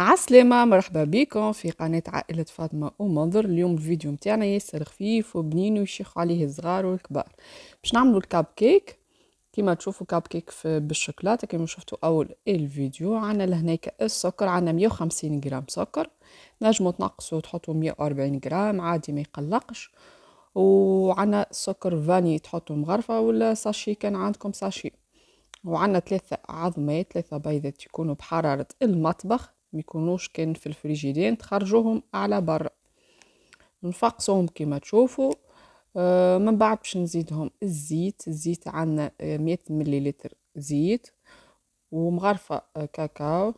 عسلامة مرحبا بكم في قناة عائلة فاطمة ومنظر اليوم الفيديو متاعنا ياسر خفيف وبنين ويشيخ عليه الصغار والكبار باش نعملو الكاب كيك كيما تشوفوا كاب كيك بالشوكولاتة كيما شفتوا أول الفيديو عنا لهناك السكر عنا 150 غرام سكر نجمو تحطو مية 140 غرام عادي ما يقلقش وعنا سكر فاني تحطو مغرفة ولا ساشي كان عندكم ساشي وعنا ثلاثة عظمات ثلاثة بيضات يكونوا بحرارة المطبخ ما يكونوش كان في الفريجيدين تخرجوهم على برا نفقصوهم كما تشوفوا آه من بعد باش نزيدهم الزيت الزيت عندنا 100 آه، مليلتر زيت ومغرفه آه، كاكاو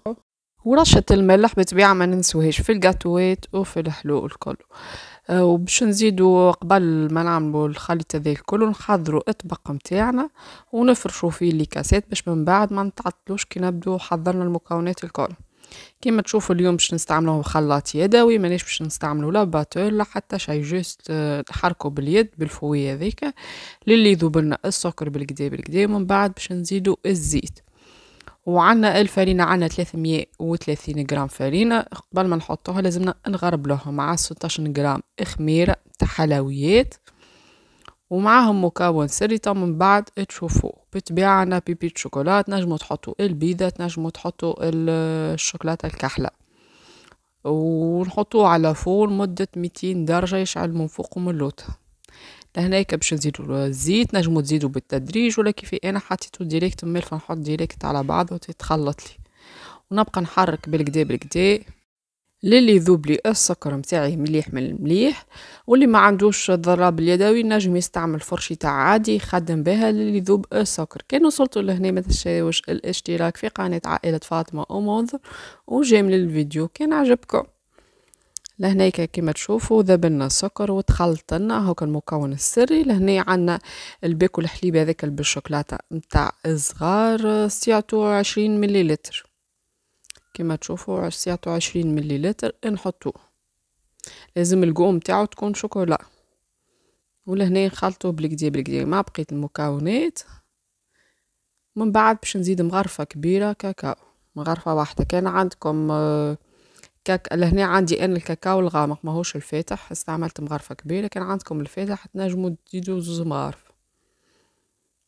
ورشة الملح بطبيعة ما ننسوهاش في القاتوات وفي الحلو الكل آه وباش نزيدو قبل ما نعملو الخليط هذا الكل نحضرو الطبق متاعنا ونفرشو فيه الليكاسات باش من بعد ما نتعطلوش كي نبدو حضرنا المكونات الكل كيما تشوفوا اليوم باش نستعملوه خلاط يدوي مانيش باش نستعملو لا باتور لا حتى شي جوست تحركو آه، باليد بالفوية هذيك للي يذوب لنا السكر بالكدا بالكدا ومن بعد باش نزيدو الزيت وعنا الفرينة عندنا 330 غرام فرينة قبل ما نحطوها لازمنا نغربلوها مع 16 غرام خميرة تاع حلويات ومعاهم مكون سري من بعد تشوفوه عنا بيبي شوكولات نجمو تحطو البيضة نجمو تحطو الشوكولاتة الكحلة ونحطو على فول مدة ميتين درجة يشعل من فوق ومن لوطه لهناك باش نزيدو الزيت نجمو تزيدو بالتدريج ولا كيف انا حطيتو ديريكت ملفه نحط ديريكت على بعضه وتتخلط لي ونبقى نحرك بالكدا بالكدا للي يذوب لي السكر نتاعي مليح من المليح واللي ما عندوش الضراب اليدوي نجم يستعمل فرشي تاع عادي يخدم بها للي يذوب السكر كان وصلتوا لهنا ما تنساوش الاشتراك في قناة عائلة فاطمة أموض وجيم للفيديو كان عجبكم لهناك كيما تشوفوا ذبلنا السكر وتخلطنا لنا هاكا المكون السري لهنا عندنا الباكو الحليب هذاك بالشوكولاته نتاع الصغار سعته 20 مليلتر كما تشوفوا سعته عشرين مليلتر نحطوه لازم القوم تاعو تكون شوكولا ولهنا نخلطو بالكدي بالكدي مع بقية المكونات من بعد باش نزيد مغرفة كبيرة كاكاو مغرفة واحدة كان عندكم آه، كاك لهنا عندي انا الكاكاو الغامق ماهوش الفاتح استعملت مغرفة كبيرة كان عندكم الفاتح تنجمو تزيدو زوز مغارف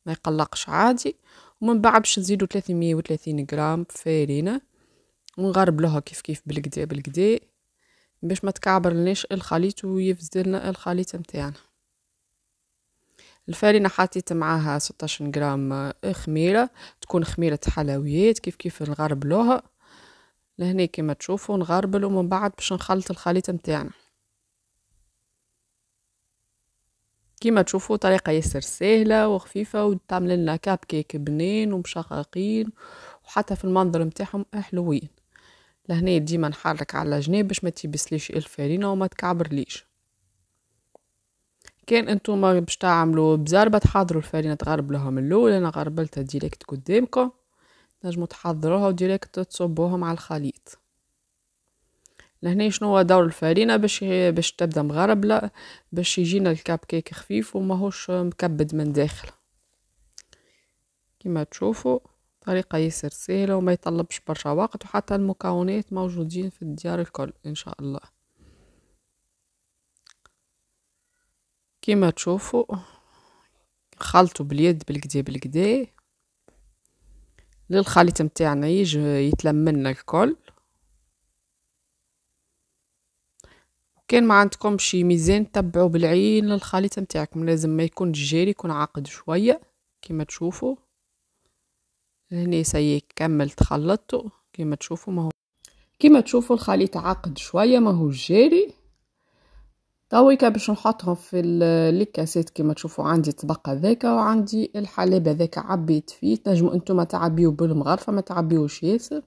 ما يقلقش عادي ومن بعد باش نزيدو 330 غرام فارينة ونغربلوها كيف كيف بالكدا بالكدا باش ما تكعبرلناش الخليط ويفزلنا الخليط متاعنا الفارينة حطيت معاها 16 غرام خميرة تكون خميرة حلويات كيف كيف نغربلوها لهنا كيما تشوفوا نغربل ومن بعد باش نخلط الخليط متاعنا كيما تشوفوا طريقة ياسر سهلة وخفيفة وتعمل لنا كاب كيك بنين ومشققين وحتى في المنظر متاعهم حلوين لهنا ديما نحرك على الجناب باش ما تيبسليش الفرينه وما تكعبرليش كان انتوما باش تعملوا بزربه تحضروا الفرينه تغرب لهم الاول انا غربلتها ديريكت قدامكم تنجموا تحضروها وديريكت تصبوهم على الخليط لهنا شنو هو دور الفرينه باش باش تبدا مغربله باش يجينا الكاب كيك خفيف وماهوش مكبد من داخل كما تشوفوا طريقة ياسر سهلة وما يطلبش برشا وقت وحتى المكونات موجودين في الديار الكل إن شاء الله كيما تشوفوا خلطوا باليد بالكدي بالكدي للخليط متاعنا يجي يتلمنا الكل كان ما عندكمش ميزان تبعوا بالعين للخليط متاعكم لازم ما يكون جاري يكون عقد شويه كما تشوفوا هني سي كمل تخلطته كيما تشوفوا ما هو كيما تشوفوا الخليط عقد شويه ما هو جاري تويكا باش نحطهم في الكاسات كيما تشوفوا عندي الطبق هذاك وعندي الحليب هذاك عبيت فيه تنجموا انتم تعبيو بالمغرفه ما تعبيوش ياسر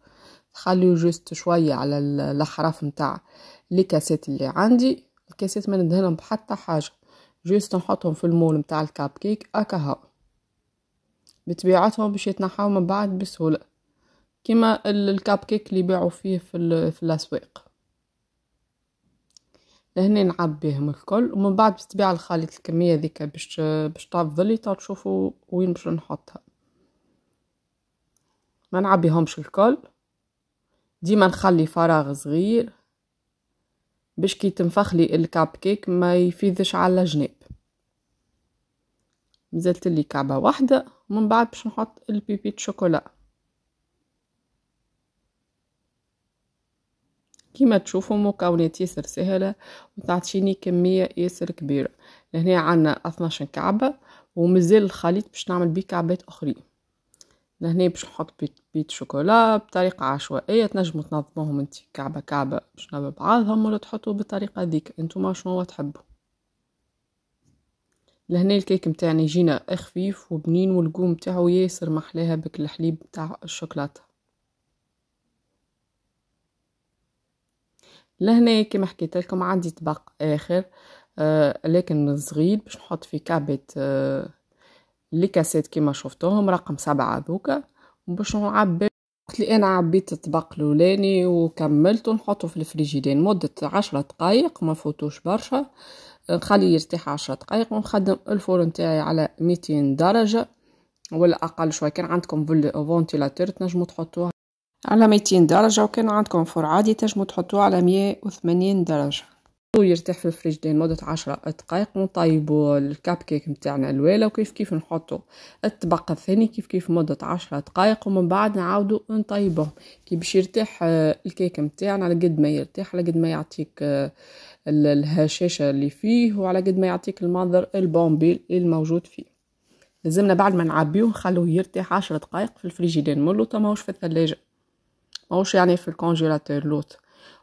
تخليو جوست شويه على الاحراف نتاع الكاسات اللي عندي الكاسات ما ندهنهم بحتى حاجه جوست نحطهم في المول نتاع الكاب كيك اكا بطبيعتهم باش يتنحاو من بعد بسهولة كما الكاب كيك اللي يبيعوا فيه في, في الأسواق لهنا نعبيهم الكل ومن بعد بتبيع الخليط الكمية ذيك باش باش تفضلي تا تشوفوا وين باش نحطها ما نعبيهمش الكل ديما نخلي فراغ صغير باش كي تنفخلي الكاب كيك ما يفيدش على الجناب نزلت لي كعبه واحده ومن بعد باش نحط البيبي شوكولا كيما تشوفوا مكونات ياسر سهله وتعطيني كميه ياسر كبيره لهنا عندنا 12 كعبه ومازال الخليط باش نعمل بيه كعبات اخرين لهنا باش نحط بيت, بيت شوكولا بطريقه عشوائيه تنجموا تنظموهم انت كعبه كعبه باش بعضهم ولا تحطوا بالطريقه ذيك انتم شنو تحبوا لهنا الكيك متاعنا يجينا خفيف وبنين والقوم متاعو ياسر محلاها بك الحليب متاع الشوكولاته لهنا كما حكيت لكم عندي طبق اخر آه لكن صغير باش نحط في كعبه آه لي كاسات كما شفتوهم رقم سبعة ذوكا باش نعبي قلت لي انا عبيت الطبق الاولاني وكملته نحطه في الفريجيدان مده عشرة دقائق ما فوتوش برشا نخليه يرتاح عشرة دقايق ونخدم الفرن تاعي على ميتين درجة ولا أقل شوية كان عندكم فونتيلاتور تنجمو تحطوه على ميتين درجة وكان عندكم فرن عادي تنجمو تحطوه على مية وثمانين درجة ويرتاح في الفريجدين مدة عشرة دقايق ونطيبو الكاب كيك متاعنا الوالا وكيف كيف نحطو الطبق الثاني كيف كيف مدة عشرة دقايق ومن بعد نعاودو نطيبوهم كي باش يرتاح الكيك متاعنا على قد ما يرتاح على قد ما يعطيك الهشاشة اللي فيه وعلى قد ما يعطيك المنظر البومبي الموجود فيه لازمنا بعد ما نعبيه نخلوه يرتاح عشر دقائق في الفريجيدان من اللوطة ماهوش في الثلاجة ماهوش يعني في الكونجيلاتور لوت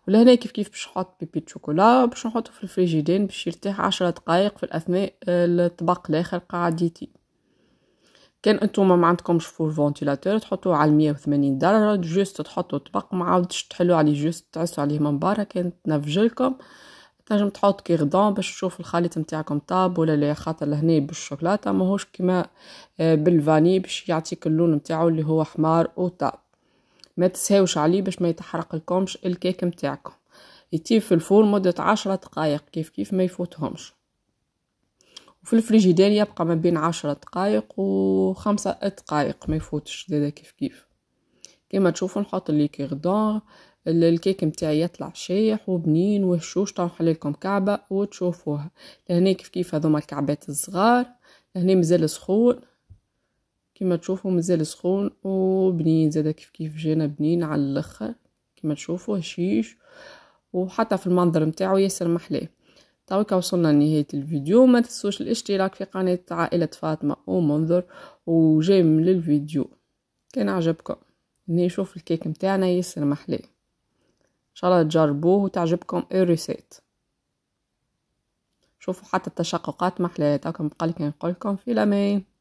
ولهنا كيف كيف باش نحط بيبي شوكولا باش نحطو في الفريجيدان باش يرتاح عشرة دقائق في الاثناء الطبق الاخر قاعد كان انتم ما عندكمش فور فونتيلاتور تحطوه على 180 درجه جوست تحطوا الطبق ما عاودش تحلوا عليه جوست تعسوا عليه من برا كانت نفجلكم تنجم تحط كيغدون باش تشوف الخليط نتاعكم طاب ولا لا خاطر لهنا بالشوكولاته ماهوش كيما آه، بالفاني باش يعطيك اللون نتاعو اللي هو حمار وطاب ما تسهوش عليه باش ما يتحرق لكمش الكيك نتاعكم يطيب في الفرن مدة عشرة دقائق كيف كيف ما يفوتهمش وفي الفريجيدير يبقى ما بين عشرة دقائق و دقائق ما يفوتش زادا كيف كيف كيما تشوفوا نحط لي كيغدون الكيك متاعي يطلع شايح وبنين وهشوش تو لكم كعبه وتشوفوها لهنا كيف كيف هذوما الكعبات الصغار لهنا مازال سخون كما تشوفوا مازال سخون وبنين زاد كيف كيف جانا بنين على الاخر كما تشوفوا هشيش وحتى في المنظر نتاعو ياسر محلاه توك وصلنا لنهاية الفيديو ما تنسوش الاشتراك في قناة عائلة فاطمة ومنظر وجيم للفيديو كان عجبكم نشوف الكيك متاعنا ياسر محلاه شاء الله تجربوه وتعجبكم الريسيت شوفوا حتى التشققات محلاتها كما بقالي كنقولكم في لامين